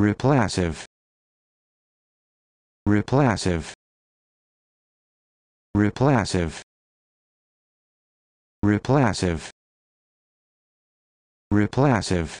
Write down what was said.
Replacive. Replacive. Replacive. Replacive. Replacive.